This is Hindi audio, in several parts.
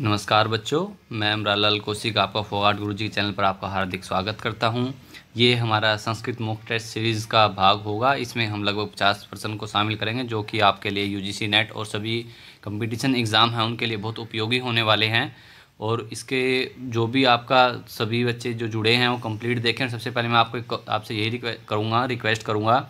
नमस्कार बच्चों मैं अमरालाल कौशिक आपका फोगाट गुरु जी चैनल पर आपका हार्दिक स्वागत करता हूं ये हमारा संस्कृत मुख टेस्ट सीरीज़ का भाग होगा इसमें हम लगभग 50 परसेंट को शामिल करेंगे जो कि आपके लिए यूजीसी नेट और सभी कंपटीशन एग्ज़ाम हैं उनके लिए बहुत उपयोगी होने वाले हैं और इसके जो भी आपका सभी बच्चे जो जुड़े हैं वो कम्प्लीट देखें सबसे पहले मैं आपको आपसे यही रिक्वे करूँगा रिक्वेस्ट करूँगा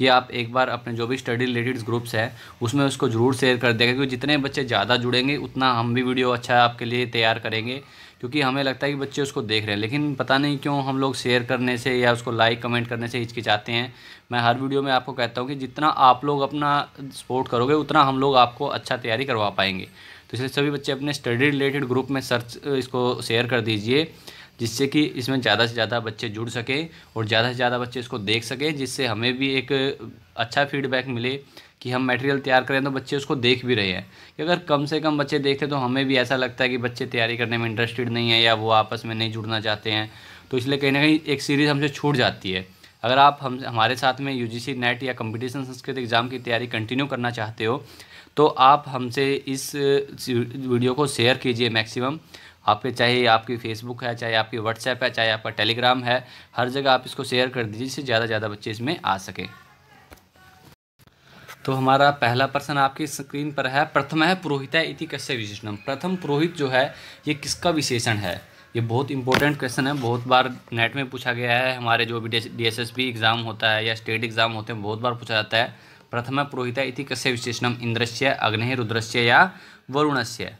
कि आप एक बार अपने जो भी स्टडी रिलेटेड ग्रुप्स है उसमें उसको ज़रूर शेयर कर देगा क्योंकि जितने बच्चे ज़्यादा जुड़ेंगे उतना हम भी वीडियो अच्छा आपके लिए तैयार करेंगे क्योंकि हमें लगता है कि बच्चे उसको देख रहे हैं लेकिन पता नहीं क्यों हम लोग शेयर करने से या उसको लाइक कमेंट करने से हिचकिचाते हैं मैं हर वीडियो में आपको कहता हूँ कि जितना आप लोग अपना सपोर्ट करोगे उतना हम लोग आपको अच्छा तैयारी करवा पाएंगे तो इसलिए सभी बच्चे अपने स्टडी रिलेटेड ग्रुप में सर्च इसको शेयर कर दीजिए जिससे कि इसमें ज़्यादा से ज़्यादा बच्चे जुड़ सकें और ज़्यादा से ज़्यादा बच्चे इसको देख सकें जिससे हमें भी एक अच्छा फीडबैक मिले कि हम मटेरियल तैयार करें तो बच्चे उसको देख भी रहे हैं कि अगर कम से कम बच्चे देखें तो हमें भी ऐसा लगता है कि बच्चे तैयारी करने में इंटरेस्टेड नहीं है या वो आपस में नहीं जुड़ना चाहते हैं तो इसलिए कहीं ना कहीं एक सीरीज़ हमसे छूट जाती है अगर आप हम हमारे साथ में यू नेट या कंपटीशन संस्कृत एग्ज़ाम की तैयारी कंटिन्यू करना चाहते हो तो आप हमसे इस वीडियो को शेयर कीजिए मैक्सिमम आपके चाहे आपकी फेसबुक है चाहे आपकी व्हाट्सएप है चाहे आपका टेलीग्राम है हर जगह आप इसको शेयर कर दीजिए जिससे ज़्यादा ज़्यादा बच्चे इसमें आ सकें तो हमारा पहला प्रश्न आपकी स्क्रीन पर है प्रथम है पुरोहित इति कस्य विशेषणम प्रथम पुरोहित जो है ये किसका विशेषण है ये बहुत इंपॉर्टेंट क्वेश्चन है बहुत बार नेट में पूछा गया है हमारे जो भी डी एस एस एग्ज़ाम होता है या स्टेट एग्ज़ाम होते हैं बहुत बार पूछा जाता है प्रथम पुरोहित इति कस्य विशेषणम इंद्रश्य अग्नि रुद्रश्य या वरुणस्य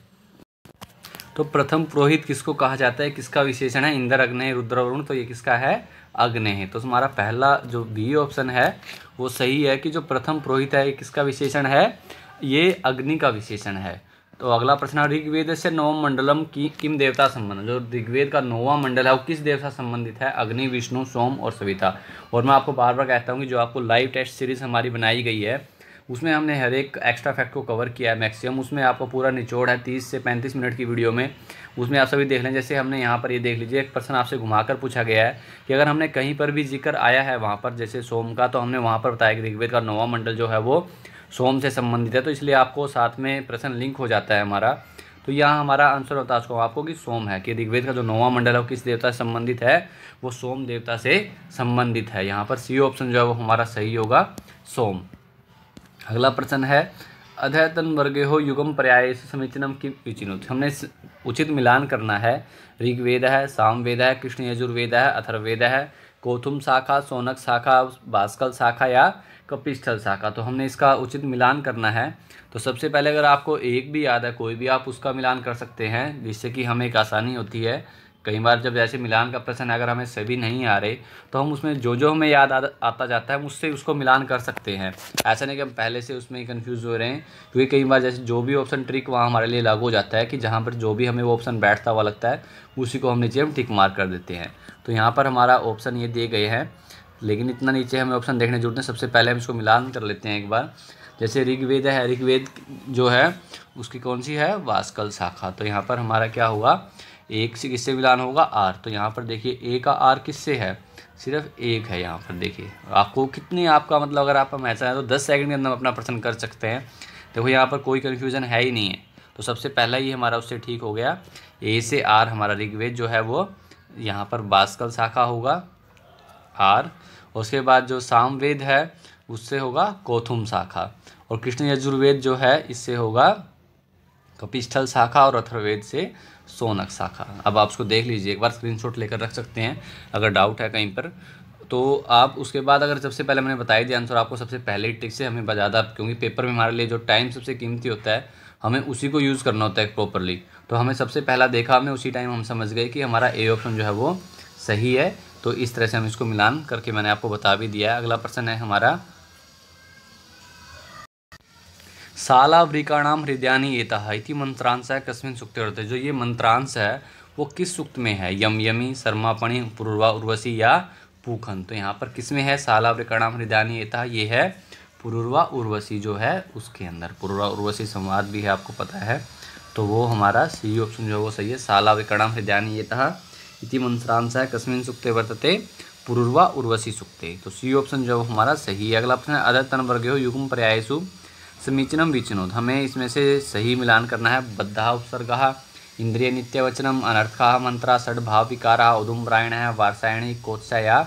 तो प्रथम पुरोहित किसको कहा जाता है किसका विशेषण है इंद्र अग्नि रुद्र वरुण तो ये किसका है अग्नि है तो हमारा पहला जो बी ऑप्शन है वो सही है कि जो प्रथम पुरोहित है ये किसका विशेषण है ये अग्नि का विशेषण है तो अगला प्रश्न ऋग्वेद से नवम मंडलम की किम देवता संबंध जो ऋग्वेद का नौवा मंडल है वो किस देवता संबंधित है अग्नि विष्णु सोम और सविता और मैं आपको बार बार कहता हूँ कि जो आपको लाइव टेस्ट सीरीज़ हमारी बनाई गई है उसमें हमने हर एक एक्स्ट्रा फैक्ट को कवर किया है मैक्सिमम उसमें आपको पूरा निचोड़ है तीस से पैंतीस मिनट की वीडियो में उसमें आप सभी देख लें जैसे हमने यहाँ पर ये देख लीजिए एक पर्सन आपसे घुमाकर पूछा गया है कि अगर हमने कहीं पर भी जिक्र आया है वहाँ पर जैसे सोम का तो हमने वहाँ पर बताया कि ऋग्वेद का नवा मंडल जो है वो सोम से संबंधित है तो इसलिए आपको साथ में प्रश्न लिंक हो जाता है हमारा तो यहाँ हमारा आंसर होता है उसको आपको कि सोम है कि ऋग्वेद का जो नोवा मंडल है वो किस देवता से संबंधित है वो सोम देवता से संबंधित है यहाँ पर सी ऑप्शन जो है वो हमारा सही होगा सोम अगला प्रश्न है अध्ययतन वर्गे हो युगम पर्याय समीचीनम किम युचिनुत हमने उचित मिलान करना है ऋग्वेद है सामवेद है कृष्ण यजुर्वेद है अथर्वेद है कोथुम शाखा सोनक शाखा भास्कल शाखा या कपिस्थल शाखा तो हमने इसका उचित मिलान करना है तो सबसे पहले अगर आपको एक भी याद है कोई भी आप उसका मिलान कर सकते हैं जिससे कि हमें एक आसानी होती है कई बार जब जैसे मिलान का प्रश्न अगर हमें सभी नहीं आ रहे तो हम उसमें जो जो हमें याद आता जाता है उससे उसको मिलान कर सकते हैं ऐसा नहीं कि हम पहले से उसमें कंफ्यूज हो रहे हैं क्योंकि कई बार जैसे जो भी ऑप्शन ट्रिक वहाँ हमारे लिए लागू हो जाता है कि जहाँ पर जो भी हमें वो ऑप्शन बैठता हुआ लगता है उसी को हम नीचे हम टिक मार कर देते हैं तो यहाँ पर हमारा ऑप्शन ये दिए गए हैं लेकिन इतना नीचे हमें ऑप्शन देखने जुड़ते हैं सबसे पहले हम इसको मिलान कर लेते हैं एक बार जैसे ऋग्वेद है ऋग्वेद जो है उसकी कौन सी है वास्कल शाखा तो यहाँ पर हमारा क्या हुआ एक से किससे मिलान होगा आर तो यहाँ पर देखिए ए का आर किससे है सिर्फ एक है यहाँ पर देखिए आपको कितने आपका मतलब अगर आपका ऐसा है तो दस सेकंड के अंदर अपना प्रश्न कर सकते हैं देखो यहाँ पर कोई कन्फ्यूज़न है ही नहीं है तो सबसे पहला ही हमारा उससे ठीक हो गया ए से आर हमारा ऋग्वेद जो है वो यहाँ पर बास्कल शाखा होगा आर उसके बाद जो सामवेद है उससे होगा कोथुम शाखा और कृष्ण यजुर्वेद जो है इससे होगा कपिस्थल शाखा और अथर्वेद से सोनक शाखा अब आप उसको देख लीजिए एक बार स्क्रीनशॉट लेकर रख सकते हैं अगर डाउट है कहीं पर तो आप उसके बाद अगर सबसे पहले मैंने बताया दिया आंसर आपको सबसे पहले ट्रिक से हमें ज़्यादा क्योंकि पेपर में हमारे लिए जो टाइम सबसे कीमती होता है हमें उसी को यूज़ करना होता है प्रॉपरली तो हमें सबसे पहला देखा हमें उसी टाइम हम समझ गए कि हमारा ए ऑप्शन जो है वो सही है तो इस तरह से हम इसको मिलान करके मैंने आपको बता भी दिया है अगला प्रश्न है हमारा सालावृकाणाम हृदयानी एता इति मंत्रांश है कस्मिन सुक्ते होते जो ये मंत्रांश है वो किस सूक्त में है यम यमी सर्मापणि पूर्वा उर्वशी या पूखन तो यहाँ पर किस में है सालावृकाणाम हृदयानी एता ये है पूर्वा उर्वशी जो है उसके अंदर पूर्वा उर्वशी संवाद भी है आपको पता है तो वो हमारा सी ऑप्शन जो है वो सही है सालावृकाणाम हृदयानी एता इति मंत्रांश है कस्मिन सुक्ते वर्तते पूर्वा उर्वशी सुक्ते तो सी ऑप्शन जो हमारा सही है अगला ऑप्शन है अदर तन वर्ग युगम पर्यायसु समीचीनम विचिनोद हमें इसमें से सही मिलान करना है बद्धा उपसर्ग इंद्रिय नित्यवचनम अनर्थका मंत्रा भाव विकारा उदुम्बरायण है वारसायणी कोत्सा या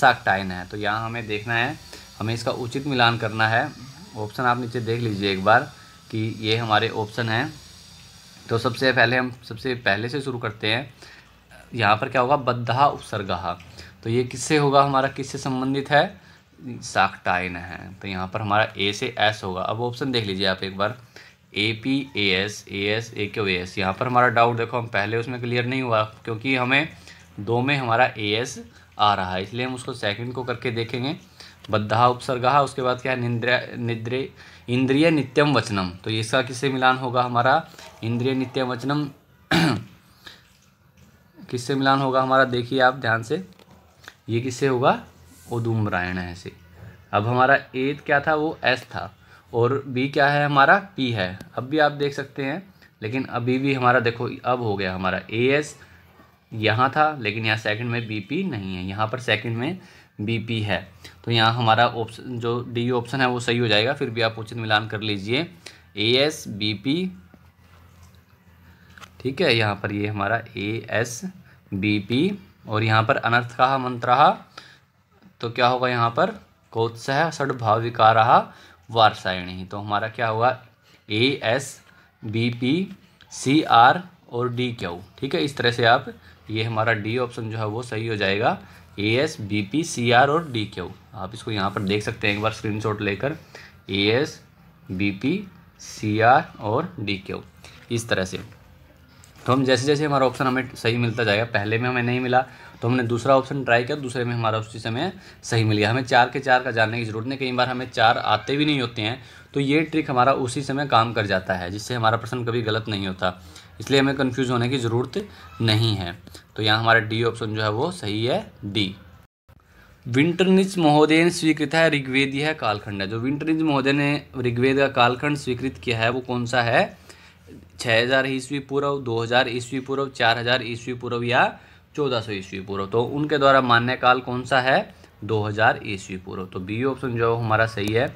साक्टायन है तो यहाँ हमें देखना है हमें इसका उचित मिलान करना है ऑप्शन आप नीचे देख लीजिए एक बार कि ये हमारे ऑप्शन हैं तो सबसे पहले हम सबसे पहले से शुरू करते हैं यहाँ पर क्या होगा बद्धा उपसर्गा तो ये किससे होगा हमारा किससे संबंधित है साक्टाइन है तो यहाँ पर हमारा ए से एस होगा अब ऑप्शन देख लीजिए आप एक बार A P A S A S A Q A S यहाँ पर हमारा डाउट देखो हम पहले उसमें क्लियर नहीं हुआ क्योंकि हमें दो में हमारा ए एस आ रहा है इसलिए हम उसको सेकंड को करके देखेंगे बद्धा उपसर्गा उसके बाद क्या है निंद्रिया निद्रे इंद्रिय नित्यम वचनम तो इसका किससे मिलान होगा हमारा इंद्रिय नित्यम वचनम किससे मिलान होगा हमारा देखिए आप ध्यान से ये किससे होगा है ऐसे अब हमारा ए क्या था वो एस था और बी क्या है हमारा पी है अब भी आप देख सकते हैं लेकिन अभी भी हमारा देखो अब हो गया हमारा ए एस यहाँ था लेकिन यहाँ सेकंड में बी पी नहीं है यहाँ पर सेकंड में बी पी है तो यहाँ हमारा ऑप्शन जो डी ऑप्शन है वो सही हो जाएगा फिर भी आप उचित मिलान कर लीजिए ए एस बी पी ठीक है यहाँ पर ये यह हमारा ए एस बी पी और यहाँ पर अनर्थ का मंत्र तो क्या होगा यहाँ पर कोत्साह षडभाव विकार वारसायणी तो हमारा क्या हुआ A S B P C R और डी क्यू ठीक है इस तरह से आप ये हमारा डी ऑप्शन जो है वो सही हो जाएगा A S B P C R और डी क्यू आप इसको यहाँ पर देख सकते हैं एक बार स्क्रीनशॉट लेकर A S B P C R और डी क्यू इस तरह से तो हम जैसे जैसे हमारा ऑप्शन हमें सही मिलता जाएगा पहले में हमें नहीं मिला तो हमने दूसरा ऑप्शन ट्राई किया दूसरे में हमारा उसी समय सही मिल गया हमें चार के चार का जानने की ज़रूरत नहीं कई बार हमें चार आते भी नहीं होते हैं तो ये ट्रिक हमारा उसी समय काम कर जाता है जिससे हमारा प्रश्न कभी गलत नहीं होता इसलिए हमें कन्फ्यूज़ होने की ज़रूरत नहीं है तो यहाँ हमारा डी ऑप्शन जो है वो सही है डी विंटरनिच महोदय ने स्वीकृत है ऋग्वेद यह कालखंड है जो विंटरनिच महोदय ने ऋग्वेद का कालखंड स्वीकृत किया है वो कौन सा है 6000 ईस्वी पूर्व 2000 ईस्वी पूर्व 4000 ईस्वी पूर्व या चौदह सौ ईस्वी पूर्व तो उनके द्वारा मान्य काल कौन सा है 2000 ईस्वी पूर्व तो बी ऑप्शन जो हमारा सही है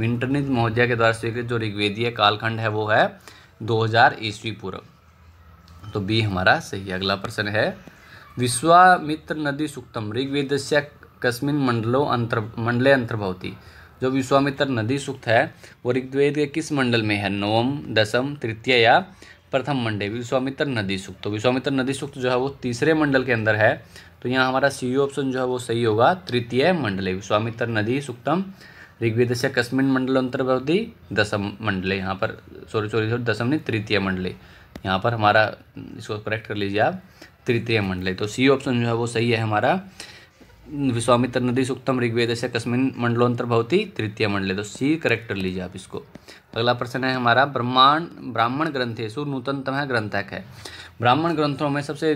विंटरनिज महोदया के द्वारा स्वीकृत जो ऋग्वेदीय कालखंड है वो है 2000 ईस्वी पूर्व तो बी हमारा सही है अगला प्रश्न है विश्वामित्र नदी सुक्तम ऋग्वेद से कस्मिन मंडलों अंतर मंडले अंतर्भवती जो विश्वामित्र नदी सुक्त है वो ऋग्वेद के किस मंडल में है नवम दसम तृतीय या प्रथम मंडे विश्वामित्र नदी सुख तो विश्वामित्र नदी सुख जो है वो तीसरे मंडल के अंदर है तो यहाँ हमारा सी ऑप्शन जो है वो सही होगा तृतीय मंडल विश्वामित्र नदी सुक्तम ऋग्वेद से कश्मीर मंडल अंतर्भवती दसम मंडले यहाँ पर सॉरी सॉरी सॉरी दसम नहीं तृतीय मंडले यहाँ पर हमारा इसको करेक्ट कर लीजिए आप तृतीय मंडले तो सी ऑप्शन जो है वो सही है हमारा विश्वामित्र नदी सुक्तम ऋग्वेद से कश्मीर मंडलों अंतर्भवती तृतीय मंडले तो सी करेक्ट कर लीजिए आप इसको अगला प्रश्न है हमारा ब्रह्मांड ब्राह्मण ग्रंथेशु नूतनतम है ग्रंथक है ब्राह्मण ग्रंथों में सबसे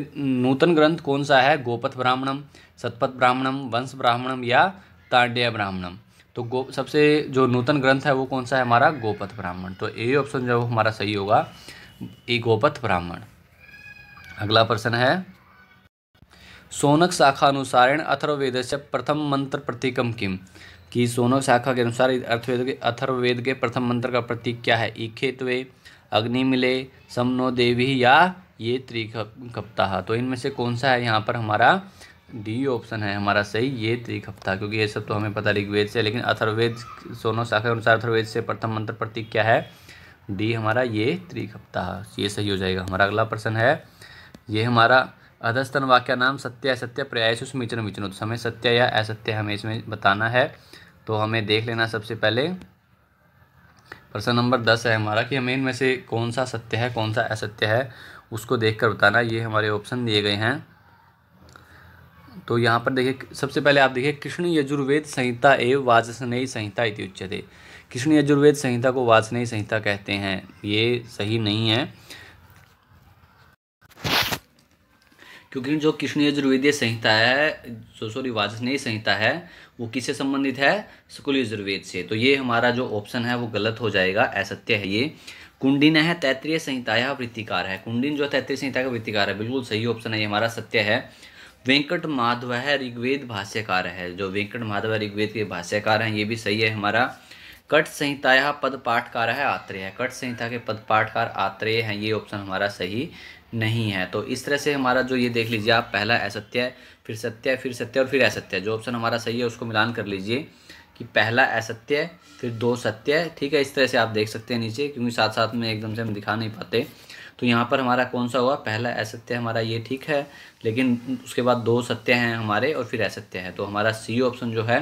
नूतन ग्रंथ कौन सा है गोपथ ब्राह्मणम सतपथ ब्राह्मणम वंश ब्राह्मणम या तांड्य ब्राह्मणम तो गो सबसे जो नूतन ग्रंथ है वो कौन सा है हमारा गोपथ ब्राह्मण तो ए ऑप्शन जो हमारा सही होगा ए गोपथ ब्राह्मण अगला प्रश्न है सोनक शाखा अनुसारेण अथर्वेद से प्रथम मंत्र प्रतीकम किम कि सोनो शाखा के अनुसार अर्थवेद के अथर्ववेद के प्रथम मंत्र का प्रतीक क्या है इखेतवे अग्नि मिले समनो देवी या ये त्रिखप्ता तो इनमें से कौन सा है यहाँ पर हमारा डी ऑप्शन है हमारा सही ये त्रिखप्ता क्योंकि ये सब तो हमें पता ऋग्वेद से लेकिन अथर्ववेद सोनो शाखा के अनुसार अथर्वेद से प्रथम मंत्र प्रतीक क्या है डी हमारा ये त्रिखप्ता ये सही हो जाएगा हमारा अगला प्रश्न है ये हमारा अधस्तन वाक्य नाम सत्य असत्य प्रयासुस सुचन मिचनो तो हमें सत्य या असत्य हमें इसमें बताना है तो हमें देख लेना सबसे पहले प्रश्न नंबर दस है हमारा कि हमें इनमें से कौन सा सत्य है कौन सा असत्य है उसको देख कर बताना ये हमारे ऑप्शन दिए गए हैं तो यहाँ पर देखिए सबसे पहले आप देखिए कृष्ण यजुर्वेद संहिता एवं वाजसनेय संहिता इति उच्यते कृष्ण यजुर्वेद संहिता को वाजसनेय संहिता कहते हैं ये सही नहीं है क्योंकि जो कृष्ण यजुर्वेदीय संहिता है सो सॉरी वाजस्नेय संहिता है वो किससे संबंधित है शुक्ल यजुर्वेद से तो ये हमारा जो ऑप्शन है वो गलत हो जाएगा असत्य है ये कुंडिन है तैतृय संहिता या वृत्तिकार है कुंडिन जो तैतृय संहिता का वृत्तिकार है बिल्कुल सही ऑप्शन है ये हमारा सत्य है वेंकट माधव है ऋग्वेद भाष्यकार है जो वेंकट माधव ऋग्वेद के भाष्यकार हैं ये भी सही है हमारा कट संहिता पद पाठकार है आत्रेय है कट संहिता के पद पाठकार आत्रेय हैं ये ऑप्शन हमारा सही नहीं है तो इस तरह से हमारा जो ये देख लीजिए आप पहला असत्य फिर सत्य फिर सत्य और फिर असत्य जो ऑप्शन हमारा सही है उसको मिलान कर लीजिए कि पहला असत्य फिर दो सत्य ठीक है इस तरह से आप देख सकते हैं नीचे क्योंकि साथ साथ में एकदम से हम दिखा नहीं पाते तो यहाँ पर हमारा कौन सा हुआ पहला असत्य हमारा ये ठीक है लेकिन उसके बाद दो सत्य हैं हमारे और फिर असत्य है तो हमारा सी ऑप्शन जो है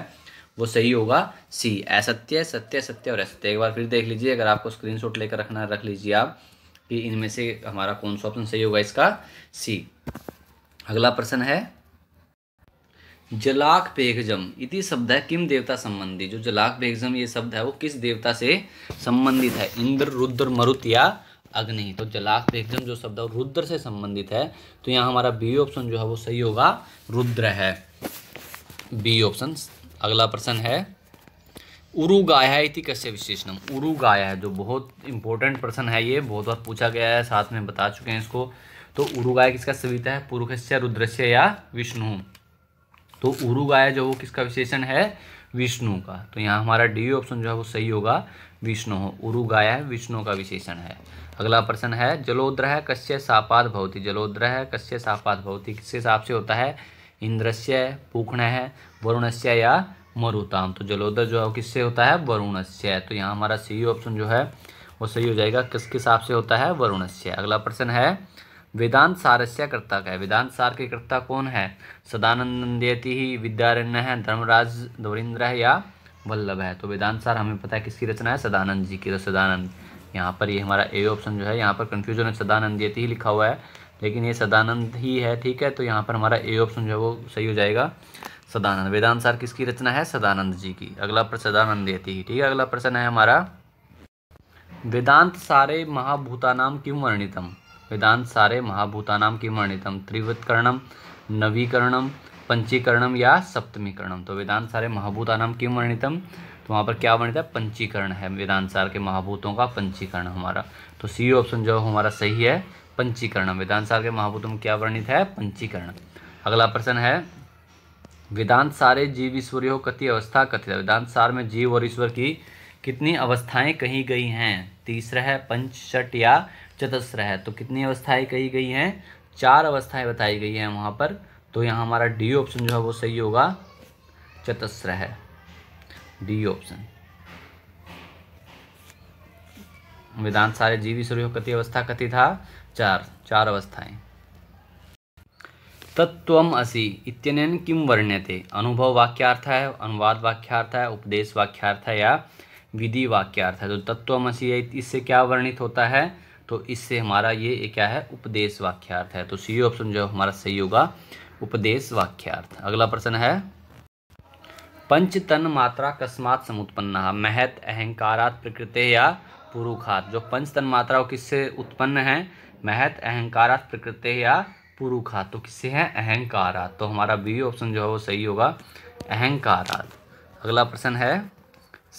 वो सही होगा सी असत्य सत्य सत्य और असत्य एक बार फिर देख लीजिए अगर आपको स्क्रीनशॉट लेकर रखना रख लीजिए आप कि इनमें से हमारा कौन सा ऑप्शन सही होगा इसका सी अगला प्रश्न है जलाक बेगजम इति शब्द है किम देवता संबंधी जो जलाक बेगजम ये शब्द है वो किस देवता से संबंधित है इंद्र रुद्र मरुत या अग्नि तो जलाक बेगजम जो शब्द है वो रुद्र से संबंधित है तो यहाँ हमारा बी ऑप्शन जो है वो सही होगा रुद्र है बी ऑप्शन अगला प्रश्न है उरुगाया इति कस्य विशेषणम उरुगाया है जो बहुत इंपॉर्टेंट पर्सन है ये बहुत बार पूछा गया है साथ में बता चुके हैं इसको तो उरुगाया किसका सविता है पुरुष रुद्रश्य या विष्णु तो उरुगाया जो वो किसका विशेषण है विष्णु का तो यहाँ हमारा डी ऑप्शन जो है वो सही होगा विष्णु हो उरुगाया विष्णु का विशेषण है अगला प्रश्न है जलोद्रह कश्य सापात भवती जलोद्र कश्य सापात भवती किसके हिसाब से होता है इंद्रस्य पूखण है वरुणस्य या मरुताम तो जलोदर जो है किससे होता है वरुणस्य तो यहाँ हमारा सही ऑप्शन जो है वो सही हो जाएगा किसके हिसाब से होता है वरुणस्य अगला प्रश्न है वेदांत सारस्य कर्तक है वेदांत सार के कर्ता कौन है सदानंद नंदयति ही विद्यारण्य है धर्मराज दौरिंद्र है या वल्लभ है तो वेदांत सार हमें पता है किसकी रचना है सदानंद जी की तो सदानंद यहाँ पर ये हमारा ए ऑप्शन जो है यहाँ पर कन्फ्यूजन है सदानंद ही लिखा हुआ है लेकिन ये सदानंद ही है ठीक है तो यहाँ पर हमारा ए ऑप्शन जो है वो सही हो जाएगा सदानंद वेदांसार किसकी रचना है सदानंद जी की अगला प्रश्न सदानंद है ठीक है अगला प्रश्न है हमारा वेदांत सारे महाभूतानाम किम वर्णितम वेदांत सारे महाभूतानाम किम वर्णितम त्रिवृतकरणम नवीकरणम पंचीकरणम या सप्तमीकरणम तो वेदांत सारे महाभूतानाम किम वर्णितम तो वहाँ पर क्या वर्णित है पंचीकरण है वेदांत सार के महाभूतों का पंचीकरण हमारा तो सी ऑप्शन जो हमारा सही है पंचीकरण वेदांत सार के महाभूतों में क्या वर्णित है पंचीकरण अगला प्रश्न है वेदांत सारे जीव ईश्वरीय हो कति अवस्था कथित वेदांत सार में जीव और ईश्वर की कितनी अवस्थाएं कही गई हैं तीसरा है पंचशट या चतस्र है तो कितनी अवस्थाएं कही गई हैं चार अवस्थाएं बताई गई हैं वहां पर तो यहाँ हमारा डी ऑप्शन जो है वो सही होगा चतस्र है डी ऑप्शन वेदांत सारे जीव ईश्वरीय कति अवस्था कथित था चार चार अवस्थाएं तत्वम असी इत्यनेन किम वर्ण्यते अनुभव वाक्यार्थ है अनुवाद वाक्यार्थ है उपदेश वाक्यार्थ है या विधि वाक्यार्थ है तो तत्वम असी इससे क्या वर्णित होता है तो इससे हमारा ये क्या है उपदेश वाक्यार्थ है तो सी ऑप्शन जो हमारा सही होगा उपदेश वाक्यार्थ अगला प्रश्न है पंचतन मात्रा अकस्मात समुत्पन्न महत अहंकारात प्रकृत या पुरुखात जो पंचतन मात्रा किससे उत्पन्न है महत अहंकारात प्रकृत या पुरुखा तो किससे है अहंकारा तो हमारा बी ऑप्शन जो है वो सही होगा अहंकारा अगला प्रश्न है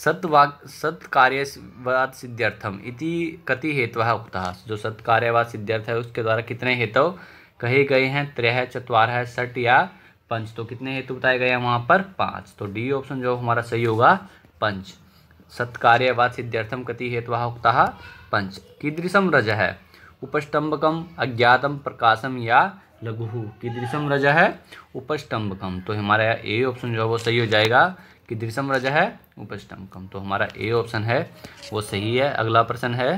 सत्वाक सत्कार्यवाद सिद्ध्यर्थम इति कति हेतु है उक्ता जो सत्कार्यवाद सिद्ध्यर्थ है उसके द्वारा कितने हेतु कहे गए हैं त्रह चतवार है सट या पंच तो कितने हेतु बताए गए हैं वहाँ पर पाँच तो डी ऑप्शन जो हमारा सही होगा पंच सत्कार्यवाद सिद्ध्यर्थम कति हेतु उक्ता पंच कीदृशम रज है उपस्तंबकम अज्ञातम प्रकाशम या लघु कीदृशम रजा है उपस्तंबकम तो हमारा ए ऑप्शन जो है वो सही हो जाएगा कीदृशम रजा है उपस्तंबकम तो हमारा ए ऑप्शन है वो सही है अगला प्रश्न है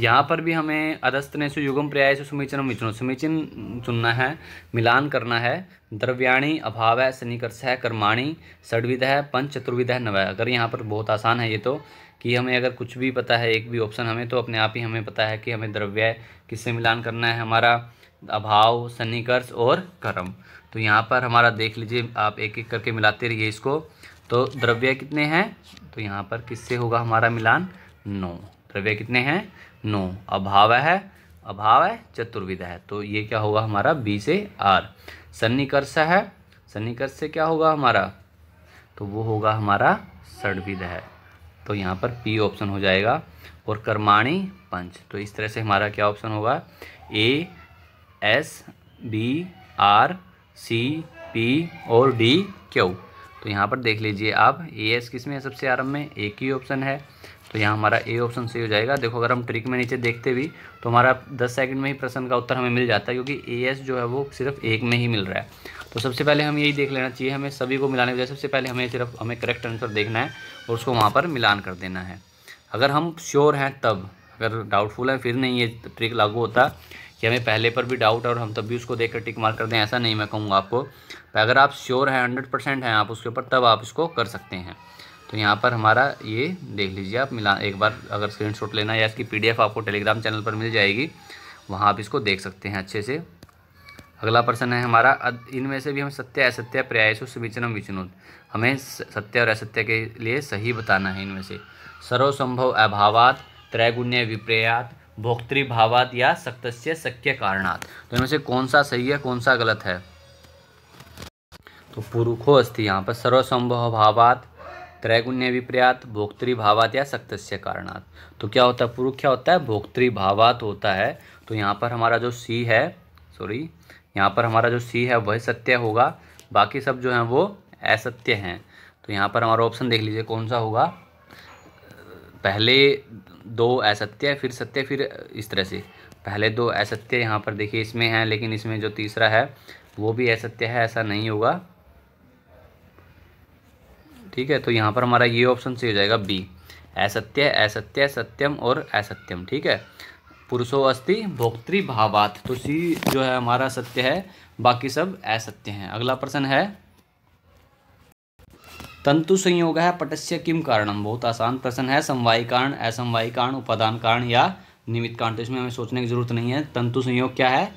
यहाँ पर भी हमें अधस्त ने युगम पर्याय से समीचीन मिचनो समीचीन चुनना है मिलान करना है द्रव्याणी अभाव है शनिकर्ष है कर्माणी षडविध है पंच चतुर्विध है नव अगर यहाँ पर बहुत आसान है ये तो कि हमें अगर कुछ भी पता है एक भी ऑप्शन हमें तो अपने आप ही हमें पता है कि हमें द्रव्य किससे मिलान करना है हमारा अभाव सन्निकर्ष और कर्म तो यहाँ पर हमारा देख लीजिए आप एक एक करके मिलाते रहिए इसको तो द्रव्य कितने हैं तो यहाँ पर किससे होगा हमारा मिलान नौ द्रव्य कितने हैं नौ अभाव है अभाव है चतुर्विध है तो ये क्या होगा हमारा बी से आर सन्निकर्ष है सन्निकर्ष से क्या होगा हमारा तो वो होगा हमारा षडविध है तो यहाँ पर पी ऑप्शन हो जाएगा और कर्माणी पंच तो इस तरह से हमारा क्या ऑप्शन होगा A S B R C P और डी क्यू तो यहाँ पर देख लीजिए आप ए एस किस में है सबसे आरंभ में एक ही ऑप्शन है तो यहाँ हमारा ए ऑप्शन सही हो जाएगा देखो अगर हम ट्रिक में नीचे देखते भी तो हमारा दस सेकंड में ही प्रश्न का उत्तर हमें मिल जाता है क्योंकि ए एस जो है वो सिर्फ एक में ही मिल रहा है तो सबसे पहले हम यही देख लेना चाहिए हमें सभी को मिलाने के लिए सबसे पहले हमें सिर्फ हमें करेक्ट आंसर देखना है और उसको वहाँ पर मिलान कर देना है अगर हम श्योर हैं तब अगर डाउटफुल है फिर नहीं ये ट्रिक लागू होता कि हमें पहले पर भी डाउट और हम तब भी उसको देख कर टिक मार कर दें ऐसा नहीं मैं कहूँगा आपको अगर आप श्योर हैं हंड्रेड परसेंट हैं आप उसके ऊपर तब आप इसको कर सकते हैं तो यहाँ पर हमारा ये देख लीजिए आप मिला एक बार अगर स्क्रीनशॉट लेना या इसकी पीडीएफ आपको टेलीग्राम चैनल पर मिल जाएगी वहाँ आप इसको देख सकते हैं अच्छे से अगला प्रश्न है हमारा इनमें से भी हम सत्य असत्य प्रयासु सुविचनम विचनोद हमें सत्य और असत्य के लिए सही बताना है इनमें से सर्वसंभव अभावात त्रैगुण्य विप्रयात भोक्तृभावात या सक्तस्य सक्य कारणात तो इनमें से कौन सा सही है कौन सा गलत है तो पुरुखो अस्थि यहाँ पर सर्वसंभव अभावात त्रैगुण्य त्रैगुण्यभिप्रयात भोक्तृभावात या सक्तस्य कारणात् तो क्या होता है पुरुष क्या होता है भोक्तृभावात होता है तो यहाँ पर हमारा जो सी है सॉरी यहाँ पर हमारा जो सी है वह सत्य होगा बाकी सब जो हैं वो असत्य हैं तो यहाँ पर हमारा ऑप्शन देख लीजिए कौन सा होगा पहले दो असत्य फिर सत्य फिर इस तरह से पहले दो असत्य यहाँ पर देखिए इसमें हैं लेकिन इसमें जो तीसरा है वो भी असत्य है ऐसा नहीं होगा ठीक है तो यहाँ पर हमारा ये ऑप्शन सही हो जाएगा बी असत्य असत्य सत्यम और असत्यम ठीक है पुरुषो अस्थि भोक्तृभावात तो सी जो है हमारा सत्य है बाकी सब असत्य हैं अगला प्रश्न है तंतु संयोग है पटस्य किम कारणम बहुत आसान प्रश्न है समवाय कारण असमवाय कारण उपादान कारण या निमित्त कारण तो इसमें हमें सोचने की जरूरत नहीं है तंतु संयोग क्या है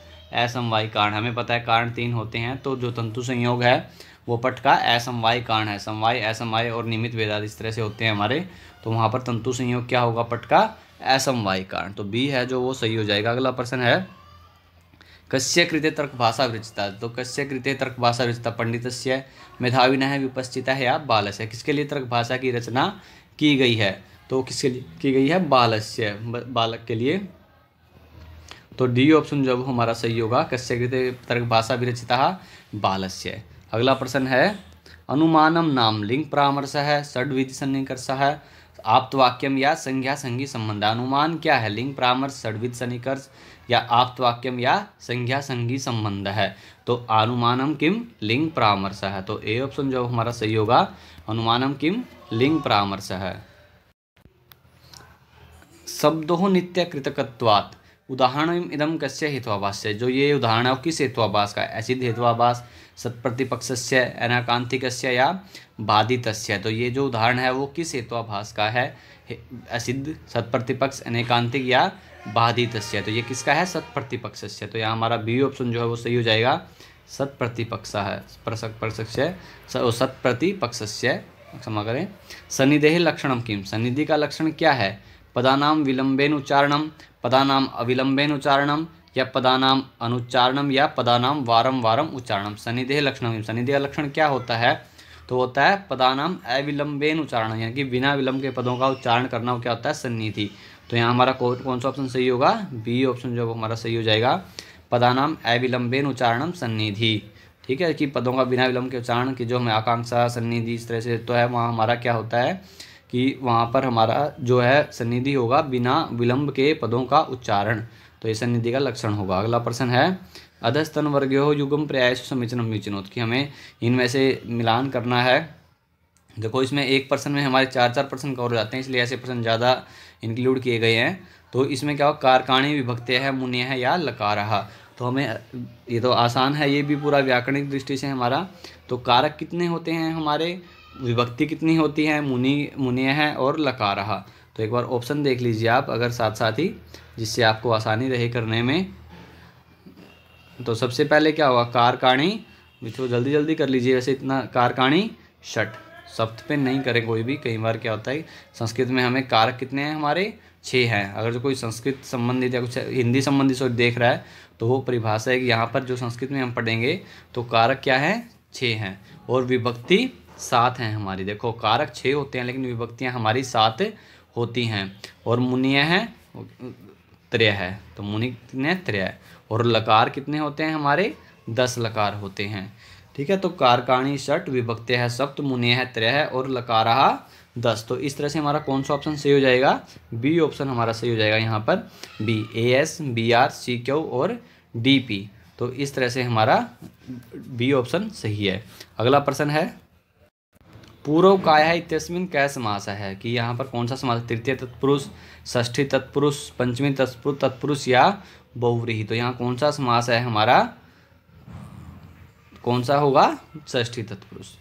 असमवाय कारण हमें पता है कारण तीन होते हैं तो जो तंतु संयोग है वो पट का असमवाय कारण है समवाय असमवाय और निमित वेदाद इस तरह से होते हैं हमारे तो वहाँ पर तंतु संयोग क्या होगा पट का असमवाय कारण तो बी है जो वो सही हो जाएगा अगला प्रश्न है कस्य कृत्य तर्क भाषा विरचिता तो कस्य कृत्य तर्क भाषा विरचिता पंडित मेधावी न है विपश्चिता है या बालस्य किसके लिए तर्क भाषा की रचना की गई है तो किसके लिए की गई है बालस्य बालक के लिए तो डी ऑप्शन जब हमारा सही होगा कस्य कृत्य तर्क भाषा विरचिता बालस्य अगला प्रश्न है अनुमानम नाम लिंग परामर्श है षड विधि सन्निकर्ष है आप्तवाक्यम या संज्ञा संघी संबंध अनुमान क्या है लिंग परामर्श षडविद सन्निकर्ष या आप्तवाक्यम या संज्ञा संघी संबंध है तो अनुमानम किम लिंग परामर्श है तो ए ऑप्शन जो हमारा सही होगा अनुमानम किम लिंग परामर्श है शब्दों नित्य कृतकत्वात् उदाहरण इदम कश्य हेत्वाभाष से जो ये उदाहरण है किस हेत्वाभाष का ऐसी हेत्वाभाष सत्प्रतिपक्षस्य अनाकांतिकस्य या बाधित तो ये जो उदाहरण है वो किस हेत्वाभाष का है असिद्ध सत्प्रतिपक्ष अनेकांतिक या बाधित तो ये किसका है सत्प्रतिपक्ष तो यहाँ हमारा बी ऑप्शन जो है वो सही हो जाएगा सत्प्रतिपक्ष है सत्प्रतिपक्षस्य क्षमा करें सनिधेह लक्षणम किम सनिधि का लक्षण क्या है पदानाम विलंबेन उच्चारणम पदानाम अविलंबेन उच्चारणम या पदानाम अनुच्चारणम या पदानाम वारम वारम उच्चारणम सनिधेय लक्षण सनिधेय लक्षण क्या होता है तो होता है पदानाम अविलंबेन उच्चारण यानी कि बिना विलंब के पदों का उच्चारण करना क्या होता है सन्निधि तो यहाँ हमारा कौन कौन सा ऑप्शन सही होगा बी ऑप्शन जो हमारा सही हो जाएगा पदानाम अविलंबेन उच्चारणम सन्निधि ठीक है कि पदों का बिना विलंब के उच्चारण की जो हमें आकांक्षा सन्निधि इस तरह से तो है वहाँ हमारा क्या होता है कि वहाँ पर हमारा जो है सन्निधि होगा बिना विलंब के पदों का उच्चारण तो ऐसा निधि का लक्षण होगा अगला प्रश्न है अधस्तन वर्ग हो युगम पर्याय समीचीनम विचिनोत कि हमें इनमें से मिलान करना है देखो इसमें एक पर्सन में हमारे चार चार पर्सन कवर हो जाते हैं इसलिए ऐसे प्रश्न ज़्यादा इंक्लूड किए गए हैं तो इसमें क्या हो कारकाणी विभक्ति है मुन्य है या लकारहा तो हमें ये तो आसान है ये भी पूरा व्याकरणिक दृष्टि से हमारा तो कारक कितने होते हैं हमारे विभक्ति कितनी होती है मुनि मुनिया है और लकारहा तो एक बार ऑप्शन देख लीजिए आप अगर साथ साथ ही जिससे आपको आसानी रहे करने में तो सबसे पहले क्या हुआ कारकाणी जिसको जल्दी जल्दी कर लीजिए वैसे इतना कारकाणी शट सप्त पे नहीं करें कोई भी कई बार क्या होता है संस्कृत में हमें कारक कितने हैं हमारे छः हैं अगर जो कोई संस्कृत संबंधित या कुछ हिंदी संबंधित सोच देख रहा है तो वो परिभाषा है कि यहाँ पर जो संस्कृत में हम पढ़ेंगे तो कारक क्या है छः हैं और विभक्ति सात हैं हमारी देखो कारक छः होते हैं लेकिन विभक्तियाँ हमारी सात होती हैं और मुनिया हैं त्रय है तो मुनिक ने त्रय और लकार कितने होते हैं हमारे दस लकार होते हैं ठीक है तो कारकाणी षट विभक्त है सप्त मुनि है त्रय है और लकारा दस तो इस तरह से हमारा कौन सा ऑप्शन सही हो जाएगा बी ऑप्शन हमारा सही हो जाएगा यहाँ पर B A S B R C Q और डी पी तो इस तरह से हमारा बी ऑप्शन सही है अगला प्रश्न है पूर्व काया इतस्मिन कै समास है कि यहाँ पर कौन सा समास तृतीय तत्पुरुष षष्ठी तत्पुरुष पंचमी तत्पुरुष तत्पुरुष या बहुव्रीही तो यहाँ कौन सा समास है हमारा कौन सा होगा षष्ठी तत्पुरुष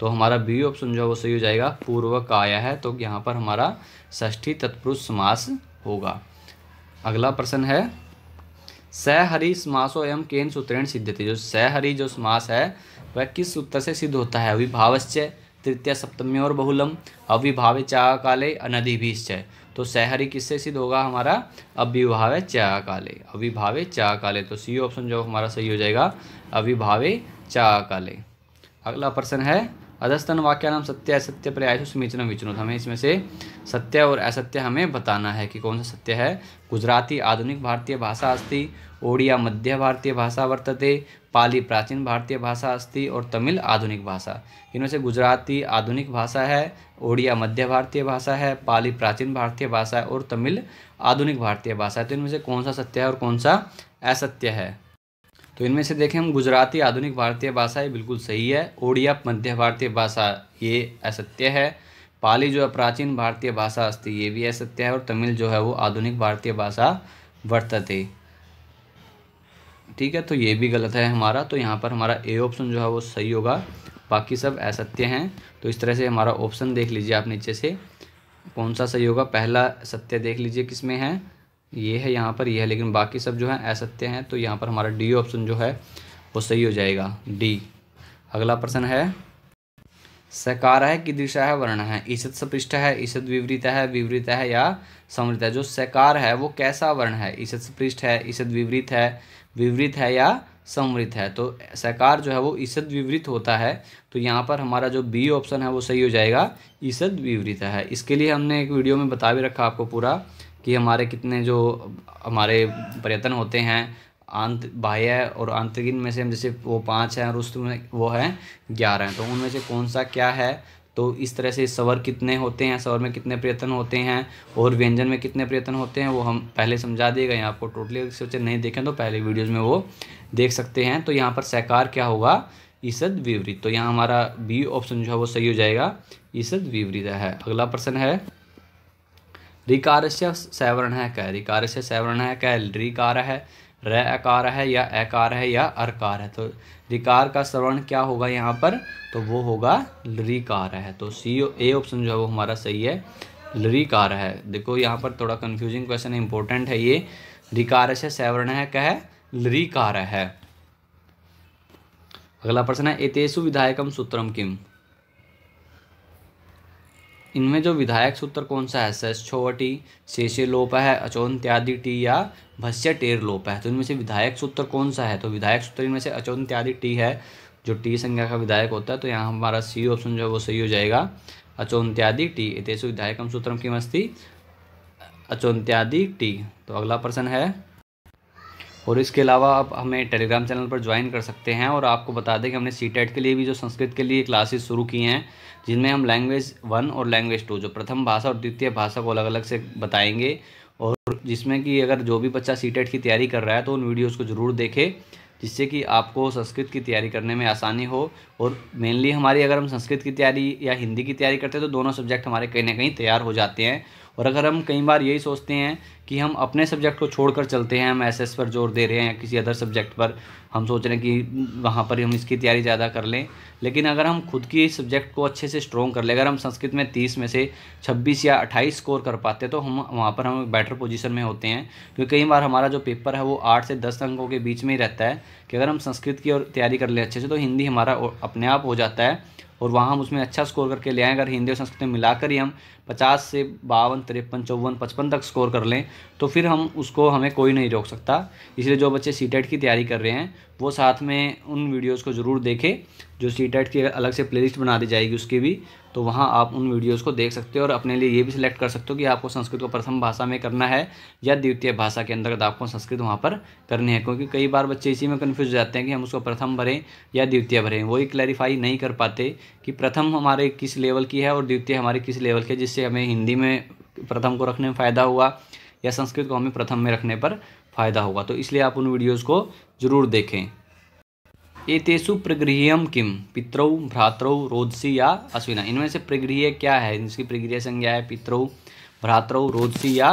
तो हमारा बी ऑप्शन जो है वो सही हो जाएगा पूर्व काया है तो यहाँ पर हमारा षष्ठी तत्पुरुष समास होगा अगला प्रश्न है सहहरी समासो एवं केन सूत्रेण सिद्ध जो सहहरी जो समास है वह किस सूत्र से सिद्ध होता है अभिभावश्चय तृतीय सप्तमी और बहुलम अविभावे चाह काले अनधिभीश्च तो सहरी किससे सिद्ध होगा हमारा अविभावे चा काले अविभावे चा काले तो सी ऑप्शन जो हमारा सही हो जाएगा अविभावे चा काले अगला प्रश्न है अधस्तन नाम सत्य असत्य पर्याय समीचीन विचुनोत हमें इसमें से सत्य और असत्य हमें बताना है कि कौन सा सत्य है गुजराती आधुनिक भारतीय भाषा अस्ति ओडिया मध्य भारतीय भाषा वर्तते पाली प्राचीन भारतीय भाषा अस्ति और तमिल आधुनिक भाषा इनमें से गुजराती आधुनिक भाषा है ओडिया मध्य भारतीय भाषा है पाली प्राचीन भारतीय भाषा है और तमिल आधुनिक भारतीय भाषा है तो इनमें से कौन सा सत्य है और कौन सा असत्य है तो इनमें से देखें हम गुजराती आधुनिक भारतीय भाषा ये बिल्कुल सही है ओडिया मध्य भारतीय भाषा ये असत्य है पाली जो है प्राचीन भारतीय भाषा अस्थि ये भी असत्य है और तमिल जो है वो आधुनिक भारतीय भाषा वर्तते ठीक है तो ये भी गलत है हमारा तो यहाँ पर हमारा ए ऑप्शन जो है वो सही होगा बाकी सब असत्य हैं तो इस तरह से हमारा ऑप्शन देख लीजिए आप नीचे से कौन सा सही होगा पहला सत्य देख लीजिए किस में है ये है यहाँ पर ये है लेकिन बाकी सब जो है असत्य हैं तो यहाँ पर हमारा डी ऑप्शन जो है वो सही हो जाएगा डी अगला प्रश्न है सकार है कि दिशा है वर्ण है ईषद सपृष्ठ है ईषद विवृत है विवृत है या समृत है जो सकार है वो कैसा वर्ण है ईषद सपृष्ठ है ईषद विवृत है विवृत है या समृत है तो सकार जो है वो ईषद विवृत होता है तो यहाँ पर हमारा जो बी ऑप्शन है वो सही हो जाएगा ईषद विवृत है इसके लिए हमने एक वीडियो में बता भी रखा आपको पूरा कि हमारे कितने जो हमारे प्रयत्न होते हैं आंत बाह्य और आंतरिक में से हम जैसे वो पाँच हैं और उस में वो है ग्यारह हैं तो उनमें से कौन सा क्या है तो इस तरह से सवर कितने होते हैं सवर में कितने प्रयत्न होते हैं और व्यंजन में कितने प्रयत्न होते हैं वो हम पहले समझा दिए गए आपको टोटली सोचे नहीं देखें तो पहले वीडियोज़ में वो देख सकते हैं तो यहाँ पर सहकार क्या होगा ईसद विवरित तो यहाँ हमारा बी ऑप्शन जो है वो सही हो जाएगा ईसद विवरित है अगला प्रश्न है रिकारस्य है कः रिकारस्य है कह रिकार है र अकार है या अकार है या अरकार है तो रिकार का सवर्ण क्या होगा यहाँ पर तो वो होगा लरिकार है तो सी ए ऑप्शन जो है वो हमारा सही है लरिकार है देखो यहाँ पर थोड़ा कन्फ्यूजिंग क्वेश्चन इंपॉर्टेंट है ये रिकार से सैवर्ण है कह लरिकार है अगला प्रश्न है एतेसु विधायकम सूत्रम किम इनमें जो विधायक सूत्र कौन सा है सच्छोवटी शेषे लोप है अचौंत्यादि टी या भस्य टेर लोप है तो इनमें से विधायक सूत्र कौन सा है तो विधायक सूत्र इनमें से अचौंत्यादि टी है जो टी संज्ञा का विधायक होता है तो यहाँ हमारा सी ऑप्शन जो है वो सही हो जाएगा अचौंत्यादि टी विधायक सूत्र सूत्रम किमस्ति अचौंत्यादि टी तो अगला प्रश्न है और इसके अलावा आप हमें टेलीग्राम चैनल पर ज्वाइन कर सकते हैं और आपको बता दें कि हमने सी e के लिए भी जो संस्कृत के लिए क्लासेस शुरू की हैं जिनमें हम लैंग्वेज वन और लैंग्वेज टू जो प्रथम भाषा और द्वितीय भाषा को अलग अलग से बताएंगे और जिसमें कि अगर जो भी बच्चा सी e की तैयारी कर रहा है तो उन वीडियोज़ को ज़रूर देखे जिससे कि आपको संस्कृत की तैयारी करने में आसानी हो और मेनली हमारी अगर हम संस्कृत की तैयारी या हिंदी की तैयारी करते हैं तो दोनों सब्जेक्ट हमारे कहीं ना कहीं तैयार हो जाते हैं और अगर हम कई बार यही सोचते हैं कि हम अपने सब्जेक्ट को छोड़कर चलते हैं हम एसएस पर जोर दे रहे हैं या किसी अदर सब्जेक्ट पर हम सोच रहे हैं कि वहाँ पर हम इसकी तैयारी ज़्यादा कर लें लेकिन अगर हम खुद की सब्जेक्ट को अच्छे से स्ट्रॉन्ग कर लें अगर हम संस्कृत में तीस में से छब्बीस या अट्ठाईस स्कोर कर पाते तो हम वहाँ पर हम बेटर पोजिशन में होते हैं क्योंकि कई बार हमारा जो पेपर है वो आठ से दस अंकों के बीच में ही रहता है कि अगर हम संस्कृत की और तैयारी कर लें अच्छे से तो हिंदी हमारा अपने आप हो जाता है और वहाँ हम उसमें अच्छा स्कोर करके ले आएँ अगर हिंदी और संस्कृत में मिलाकर ही हम पचास से बावन तिरपन चौवन पचपन तक स्कोर कर लें तो फिर हम उसको हमें कोई नहीं रोक सकता इसलिए जो बच्चे सी e की तैयारी कर रहे हैं वो साथ में उन वीडियोज़ को ज़रूर देखें जो सी e की अलग से प्लेलिस्ट बना दी जाएगी उसकी भी तो वहाँ आप उन वीडियोज़ को देख सकते हो और अपने लिए ये भी सिलेक्ट कर सकते हो कि आपको संस्कृत को प्रथम भाषा में करना है या द्वितीय भाषा के अंतर्गत आपको संस्कृत वहाँ पर करनी है क्योंकि कई बार बच्चे इसी में कन्फ्यूज जाते हैं कि हम उसको प्रथम भरें या द्वितीय भरें वही क्लैरिफाई नहीं कर पाते कि प्रथम हमारे किस लेवल की है और द्वितीय हमारे किस लेवल की है जिससे हमें हिंदी में प्रथम को रखने में फ़ायदा हुआ या संस्कृत को हमें प्रथम में रखने पर फायदा होगा तो इसलिए आप उन वीडियोज़ को जरूर देखें एतेसु प्रगृह्यम किम पितरौ भ्रातरौ रोदसी या अश्विना इनमें से प्रगृह क्या है इसकी प्रगृह संज्ञा है पितरौ भ्रातरौ रोदसी या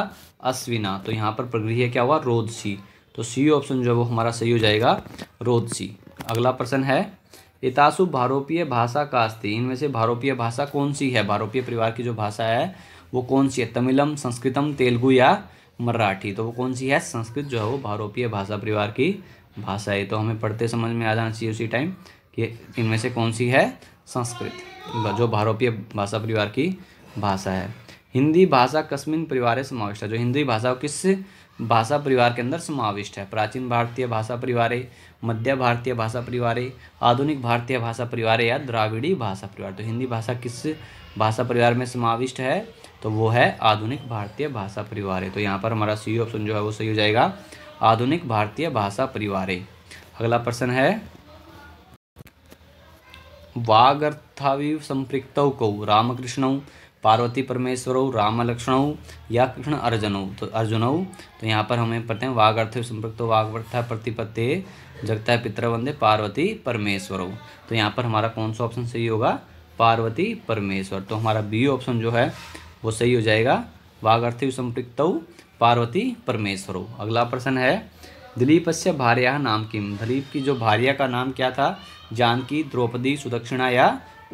अश्विना तो यहाँ पर प्रगृह क्या हुआ रोदसी तो सी ऑप्शन जो है वो हमारा सही हो जाएगा रोदसी अगला प्रश्न है एतासु भारोपीय भाषा का अस्थि इनमें से भारोपीय भाषा कौन सी है भारोपीय परिवार की जो भाषा है वो कौन सी है तमिलम संस्कृतम तेलुगु या मराठी तो वो कौन सी है संस्कृत जो है वो भारोपीय भाषा परिवार की भाषा है तो हमें पढ़ते समझ में आ जाना चाहिए उसी टाइम कि इनमें से कौन सी है संस्कृत जो भारोपीय भाषा परिवार की भाषा है हिंदी भाषा कस्मिन परिवार समाविष्ट है जो हिंदी भाषा किस भाषा परिवार के अंदर समाविष्ट है प्राचीन भारतीय भाषा परिवार मध्य भारतीय भाषा परिवार आधुनिक भारतीय भाषा परिवार या द्राविड़ी भाषा परिवार तो हिंदी भाषा किस भाषा परिवार में समाविष्ट है तो वो है आधुनिक भारतीय भाषा परिवार तो यहाँ पर हमारा सी ऑप्शन जो है वो सही हो जाएगा आधुनिक भारतीय भाषा परिवार अगला प्रश्न है वागर्थावी संप्रक्त कौ रामकृष्ण पार्वती परमेश्वर राम लक्ष्मण या कृष्ण अर्जुन तो अर्जुन तो यहाँ पर हमें पढ़ते हैं वागर्थ संप्रक्त वागवर्था प्रतिपत्ते जगता पितृवंदे पार्वती परमेश्वर तो यहाँ पर हमारा कौन सा ऑप्शन सही होगा पार्वती परमेश्वर तो हमारा बी ऑप्शन जो है वो सही हो जाएगा वागर्थी संपृक्तौ पार्वती परमेश्वर अगला प्रश्न है दिलीप से भार्या नाम किम दिलीप की जो भार्या का नाम क्या था जानकी द्रौपदी सुदक्षिणा या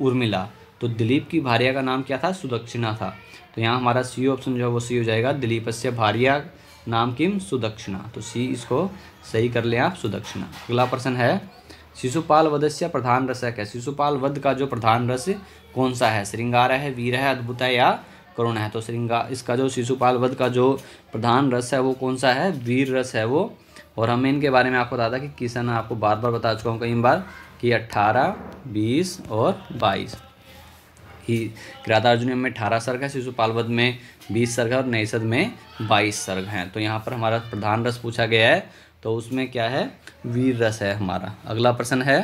उर्मिला तो दिलीप की भार्या का नाम क्या था सुदक्षिणा था तो यहाँ हमारा सी ऑप्शन जो है वो सही हो जाएगा दिलीप से भार्या नाम किम सुदक्षिणा तो सी इसको सही कर लें आप सुदक्षिणा अगला प्रश्न है शिशुपाल वधस्य प्रधान रसक है शिशुपाल वध का जो प्रधान रस कौन सा है श्रृंगार है वीर है अद्भुत है या करुण है तो श्रृंगार इसका जो शिशुपाल वध का जो प्रधान रस है वो कौन सा है वीर रस है वो और हमें इनके बारे में आपको बता था कि किशन आपको बार बार बता चुका हूँ कई बार कि अट्ठारह बीस और बाईस ही किराता अर्जुन में अठारह सर्ग है शिशुपाल वध में बीस सर्ग है और नैसद में बाईस सर्ग हैं तो यहाँ पर हमारा प्रधान रस पूछा गया है तो उसमें क्या है वीर रस है हमारा अगला प्रश्न है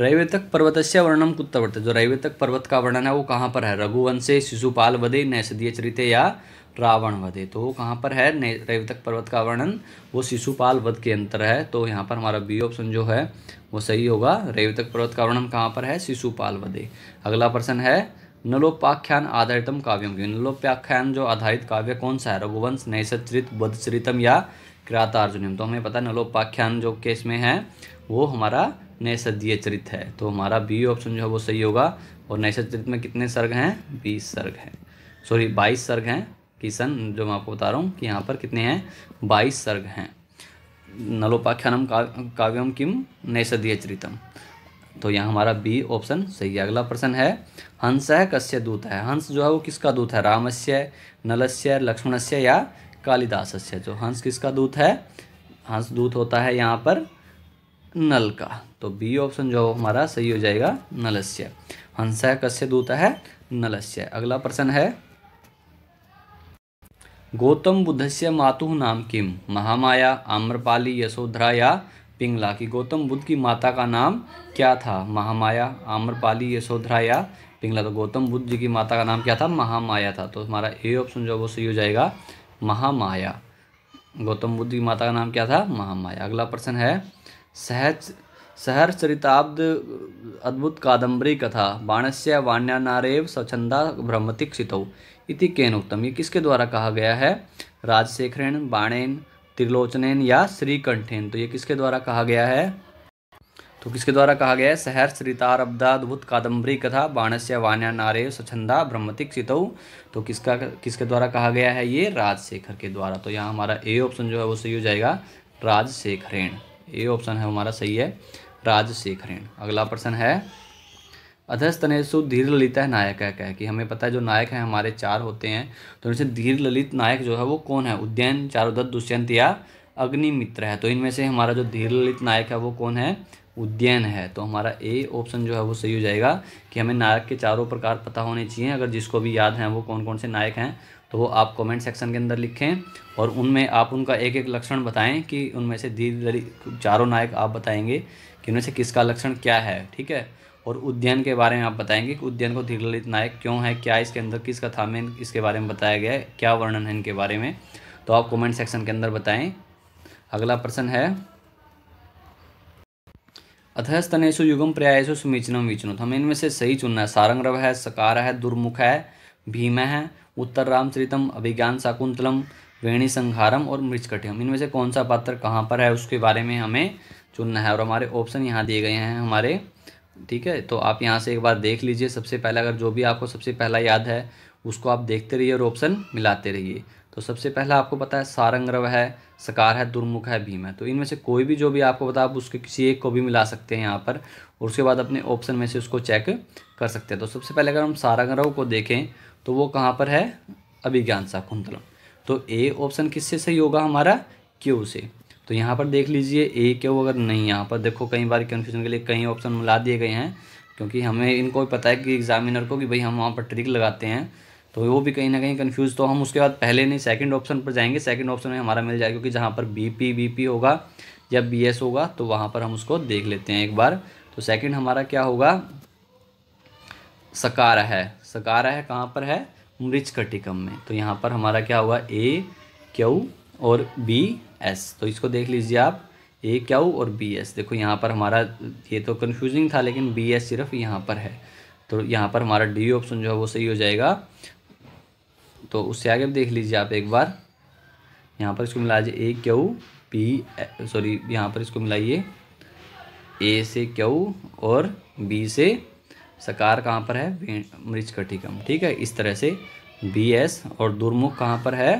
रैवेतक पर्वत से वर्णन कुत्ता वर्त जो रैवेतक पर्वत का वर्णन है वो कहाँ पर है रघुवंशे शिशुपाल वधे नैषदीय चरित्र या रावण वधे तो वो कहाँ पर है रैवेतक पर्वत का वर्णन वो शिशुपाल वध के अंतर है तो यहाँ पर हमारा बी ऑप्शन जो है वो सही होगा रैवेतक पर्वत का वर्णन कहाँ पर है शिशुपाल वधे अगला प्रश्न है नलोपाख्यान आधारितम काव्यम नलोपाख्यान जो आधारित काव्य कौन सा है रघुवंश नैसद चरित वध चरितम या किरातार्जुनियम तो हमें पता है नलोपाख्यान जो केस में है वो हमारा नैसदीय चरित है तो हमारा बी ऑप्शन जो है वो सही होगा और नैसद चरित में कितने सर्ग हैं बीस सर्ग हैं सॉरी बाईस सर्ग हैं किशन जो मैं आपको बता रहा हूँ कि यहाँ पर कितने हैं बाईस सर्ग हैं नलोपाख्यानम काव्यम किम नैसदीय चरितम तो यहाँ हमारा बी ऑप्शन सही है अगला प्रश्न है हंस है कस्य दूत है हंस जो है वो किसका दूत है रामस्य नलस्य लक्ष्मणस्य या कालिदासस्य जो हंस किसका दूत है हंस दूत होता है यहाँ पर नल का तो बी ऑप्शन जो हमारा सही हो जाएगा नलस्य हंस कस्य दूत है नलस्य अगला प्रश्न है गौतम बुद्ध से मातु नाम किम महामाया आम्रपाली यशोधरा या पिंगला की गौतम बुद्ध की माता का नाम क्या था महामाया आम्रपाली यशोधरा या पिंगला तो गौतम बुद्ध जी की माता का नाम क्या था महामाया था तो हमारा ए ऑप्शन जो वो सही हो जाएगा महामाया गौतम बुद्ध की माता का नाम क्या था महामाया अगला प्रश्न है सहज सहर चरिताब्द अद्भुत कादम्बरी कथा बाणस्य नारेव स्वच्छंदा ब्रह्मतिक इति केन उत्तम ये किसके द्वारा कहा गया है राजशेखरेण बाणेन त्रिलोचनेन या श्रीकंठेन तो ये किसके द्वारा कहा गया है तो किसके द्वारा कहा गया है सहर अब्दाद्भुत कादम्बरी कथा बाणस्य वान्या नारे स्वच्छंदा ब्रह्मतिक सितौ तो किसका किसके द्वारा कहा गया है ये राजशेखर के द्वारा तो यहाँ हमारा ए ऑप्शन जो है वो सही हो जाएगा राजशेखरेण ए ऑप्शन है हमारा सही है राजशेखरेण अगला प्रश्न है अधस्त नेशु धीर ललित है नायक है कह कि हमें पता है जो नायक है हमारे चार होते हैं तो इनसे धीर ललित नायक जो है वो कौन है उद्यन चारुदत्त दुष्यंत या अग्निमित्र है तो इनमें से हमारा जो धीर ललित नायक है वो कौन है उद्यान है तो हमारा ए ऑप्शन जो है वो सही हो जाएगा कि हमें नायक के चारों प्रकार पता होने चाहिए अगर जिसको भी याद हैं वो कौन कौन से नायक हैं तो वो आप कमेंट सेक्शन के अंदर लिखें और उनमें आप उनका एक एक लक्षण बताएं कि उनमें से धीरे चारों नायक आप बताएंगे कि उनमें से किसका लक्षण क्या है ठीक है और उद्यान के बारे में आप बताएंगे कि उद्यान को धीरे ललित नायक क्यों है क्या इसके अंदर किस कथा में इसके बारे में बताया गया है क्या वर्णन है इनके बारे में तो आप कॉमेंट सेक्शन के अंदर बताएँ अगला प्रश्न है अधस्तनेशु युगम प्रयायसु समीचीनम विचनो हमें इनमें से सही चुनना है सारंगरव है सकार है दुर्मुख है भीम है उत्तर रामचरितम अभिज्ञान शाकुंतलम वेणी संहारम और मृचकटियम इनमें से कौन सा पात्र कहाँ पर है उसके बारे में हमें चुनना है और हमारे ऑप्शन यहाँ दिए गए हैं हमारे ठीक है तो आप यहाँ से एक बार देख लीजिए सबसे पहला अगर जो भी आपको सबसे पहला याद है उसको आप देखते रहिए और ऑप्शन मिलाते रहिए तो सबसे पहला आपको पता है सारंगरव है सकार है दुर्मुख है भीम है तो इनमें से कोई भी जो भी आपको पता आप उसके किसी एक को भी मिला सकते हैं यहाँ पर और उसके बाद अपने ऑप्शन में से उसको चेक कर सकते हैं तो सबसे पहले अगर हम सारंगरव को देखें तो वो कहाँ पर है अभिज्ञान शाकुंतलम तो ए ऑप्शन किससे सही होगा हमारा क्यू से तो यहाँ पर देख लीजिए ए क्यू अगर नहीं यहाँ पर देखो कई बार कन्फ्यूजन के लिए कई ऑप्शन मिला दिए गए हैं क्योंकि हमें इनको पता है कि एग्जामिनर को कि भाई हम वहाँ पर ट्रिक लगाते हैं तो वो भी कहीं ना कहीं कन्फ्यूज़ तो हम उसके बाद पहले नहीं सेकंड ऑप्शन पर जाएंगे सेकंड ऑप्शन में हमारा मिल जाएगा क्योंकि जहाँ पर बीपी बीपी होगा या बीएस होगा तो वहाँ पर हम उसको देख लेते हैं एक बार तो सेकंड हमारा क्या होगा सकारा है सकारा है कहाँ पर है मृच कटिकम में तो यहाँ पर हमारा क्या होगा ए क्यू और बी एस तो इसको देख लीजिए आप ए क्यू और बी एस देखो यहाँ पर हमारा ये तो कन्फ्यूजिंग था लेकिन बी एस सिर्फ यहाँ पर है तो यहाँ पर हमारा डी ऑप्शन जो है वो सही हो जाएगा तो उससे आगे देख लीजिए आप एक बार यहाँ पर इसको मिला ए क्यू पी सॉरी यहाँ पर इसको मिलाइए ए से क्यू और बी से सकार कहाँ पर है मरीज कटिकम ठीक है इस तरह से बी एस और दुर्मुख कहाँ पर है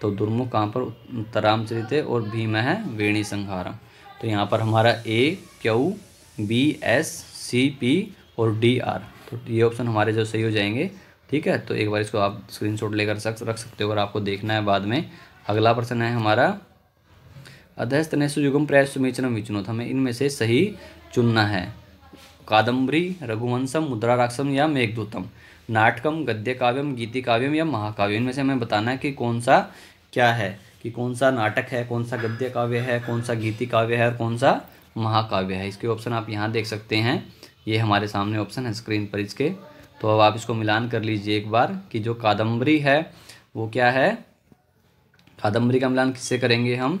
तो दुर्मुख कहाँ पर उत्तराम चरित है और भीम है वेणी संहारम तो यहाँ पर हमारा A Q B S C P और डी आर तो ये ऑप्शन हमारे जो सही हो जाएंगे ठीक है तो एक बार इसको आप शॉट लेकर रख सकते हो और आपको देखना है बाद में अगला प्रश्न है हमारा अधस्त ने सुयुगम प्रयास विचनो था हमें इनमें से सही चुनना है कादम्बरी रघुवंशम मुद्राराक्षम या मेघदूतम नाटकम गद्य काव्यम गीति काव्यम या महाकाव्य इनमें से हमें बताना है कि कौन सा क्या है कि कौन सा नाटक है कौन सा गद्य काव्य है कौन सा गीति काव्य है और कौन सा महाकाव्य है इसके ऑप्शन आप यहाँ देख सकते हैं ये हमारे सामने ऑप्शन है स्क्रीन पर इसके तो अब आप इसको मिलान कर लीजिए एक बार कि जो कादम्बरी है वो क्या है कादम्बरी का मिलान किससे करेंगे हम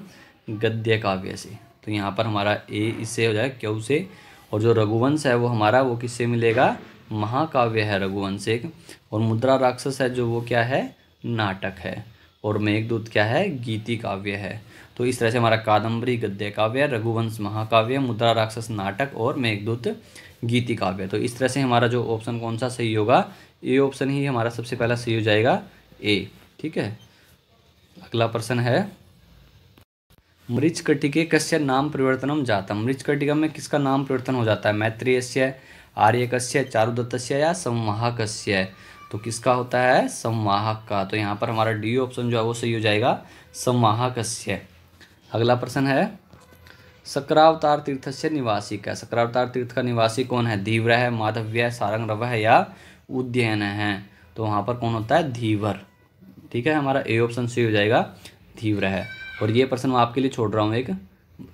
गद्य काव्य से तो यहाँ पर हमारा ए इससे हो जाए क्यों से और जो रघुवंश है वो हमारा वो किससे मिलेगा महाकाव्य है रघुवंश एक और मुद्रा राक्षस है जो वो क्या है नाटक है और मेघदूत क्या है गीति काव्य है तो इस तरह से हमारा कादम्बरी गद्य काव्य रघुवंश महाकाव्य मुद्रा राक्षस नाटक और मेघदूत गीति काव्य तो इस तरह से हमारा जो ऑप्शन कौन सा सही होगा ए ऑप्शन ही हमारा सबसे पहला सही हो जाएगा ए ठीक है अगला प्रश्न है मृच कटिके कस्य नाम परिवर्तनम जाता मृचकटिका कटिका में किसका नाम परिवर्तन हो जाता है मैत्रीय आर्य कस्य चारुदत्त या संवाहक तो किसका होता है संवाहक का तो यहाँ पर हमारा डी ऑप्शन जो है वो सही हो जाएगा संवाहक अगला प्रश्न है सकरावतार तीर्थ से निवासी का सकरावतार तीर्थ का निवासी कौन है धीवर है माधव्य है सारंग है या उद्यन है तो वहाँ पर कौन होता है धीवर ठीक है हमारा ए ऑप्शन सी हो जाएगा धीवर है और ये प्रश्न मैं आपके लिए छोड़ रहा हूँ एक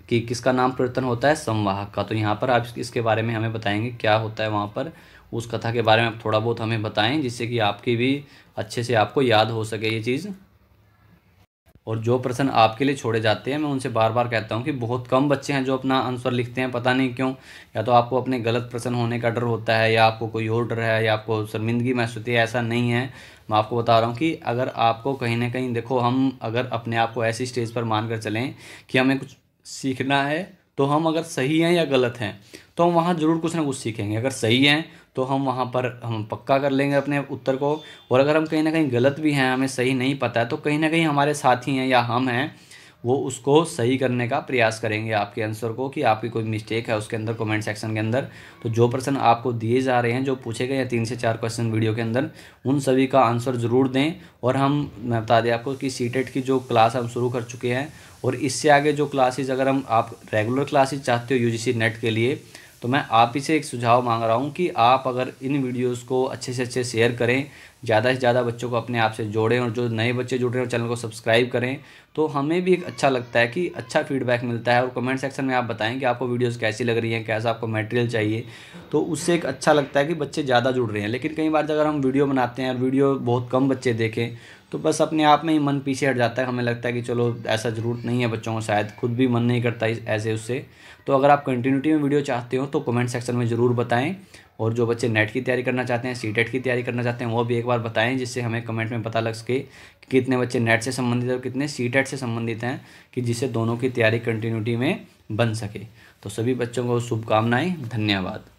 कि किसका नाम प्रवर्तन होता है संवाहक का तो यहाँ पर आप इसके बारे में हमें बताएंगे क्या होता है वहाँ पर उस कथा के बारे में आप थोड़ा बहुत हमें बताएं जिससे कि आपकी भी अच्छे से आपको याद हो सके ये चीज़ और जो प्रश्न आपके लिए छोड़े जाते हैं मैं उनसे बार बार कहता हूँ कि बहुत कम बच्चे हैं जो अपना आंसर लिखते हैं पता नहीं क्यों या तो आपको अपने गलत प्रश्न होने का डर होता है या आपको कोई और डर है या आपको शर्मिंदगी महसूस होती है ऐसा नहीं है मैं आपको बता रहा हूँ कि अगर आपको कहीं ना कहीं देखो हम अगर अपने आप को ऐसी स्टेज पर मान कर चलें कि हमें कुछ सीखना है तो हम अगर सही हैं या गलत हैं तो हम वहाँ ज़रूर कुछ ना कुछ सीखेंगे अगर सही हैं तो हम वहाँ पर हम पक्का कर लेंगे अपने उत्तर को और अगर हम कहीं ना कहीं गलत भी हैं हमें सही नहीं पता है तो कहीं ना कहीं हमारे साथी हैं या हम हैं वो उसको सही करने का प्रयास करेंगे आपके आंसर को कि आपकी कोई मिस्टेक है उसके अंदर कमेंट सेक्शन के अंदर तो जो प्रश्न आपको दिए जा रहे हैं जो पूछे गए हैं तीन से चार क्वेश्चन वीडियो के अंदर उन सभी का आंसर ज़रूर दें और हम मैं बता दें आपको कि सी e की जो क्लास हम शुरू कर चुके हैं और इससे आगे जो क्लासेज अगर हम आप रेगुलर क्लासेज चाहते हो यू नेट के लिए तो मैं आप ही से एक सुझाव मांग रहा हूँ कि आप अगर इन वीडियोस को अच्छे से अच्छे शेयर करें ज़्यादा से ज़्यादा बच्चों को अपने आप से जोड़ें और जो नए बच्चे जुड़ रहे हैं चैनल को सब्सक्राइब करें तो हमें भी एक अच्छा लगता है कि अच्छा फीडबैक मिलता है और कमेंट सेक्शन में आप बताएं कि आपको वीडियोस कैसी लग रही हैं कैसा आपको मटेरियल चाहिए तो उससे एक अच्छा लगता है कि बच्चे ज़्यादा जुड़ रहे हैं लेकिन कई बार अगर हम वीडियो बनाते हैं और वीडियो बहुत कम बच्चे देखें तो बस अपने आप में ही मन पीछे हट जाता है हमें लगता है कि चलो ऐसा ज़रूरत नहीं है बच्चों को शायद खुद भी मन नहीं करता ऐसे उससे तो अगर आप कंटिन्यूटी में वीडियो चाहते हो तो कमेंट सेक्शन में ज़रूर बताएं और जो बच्चे नेट की तैयारी करना चाहते हैं सी e की तैयारी करना चाहते हैं वो भी एक बार बताएं जिससे हमें कमेंट में पता लग सके कि कितने बच्चे नेट से संबंधित और कितने सी e से संबंधित हैं कि जिससे दोनों की तैयारी कंटिन्यूटी में बन सके तो सभी बच्चों को शुभकामनाएँ धन्यवाद